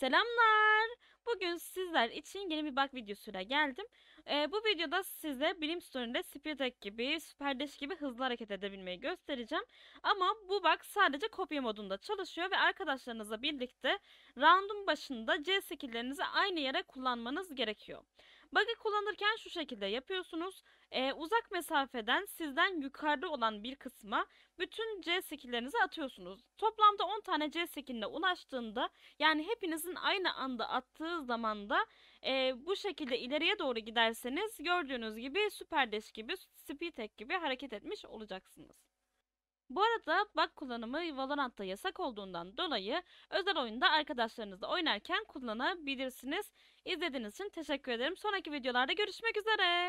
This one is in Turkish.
Selamlar. Bugün sizler için yeni bir bak videosuyla geldim. Ee, bu videoda size bilim story'inde Spitek gibi, Süperdeş gibi hızlı hareket edebilmeyi göstereceğim. Ama bu bak sadece kopya modunda çalışıyor ve arkadaşlarınızla birlikte round'un başında C skill'lerinizi aynı yere kullanmanız gerekiyor. Bug'ı kullanırken şu şekilde yapıyorsunuz. Ee, uzak mesafeden sizden yukarıda olan bir kısma bütün C skilllerinizi atıyorsunuz. Toplamda 10 tane C skilline ulaştığında yani hepinizin aynı anda attığı zamanda e, bu şekilde ileriye doğru giderseniz gördüğünüz gibi süper deş gibi, speed hack gibi hareket etmiş olacaksınız. Bu arada bug kullanımı Valorant'ta yasak olduğundan dolayı özel oyunda arkadaşlarınızla oynarken kullanabilirsiniz. İzlediğiniz için teşekkür ederim. Sonraki videolarda görüşmek üzere.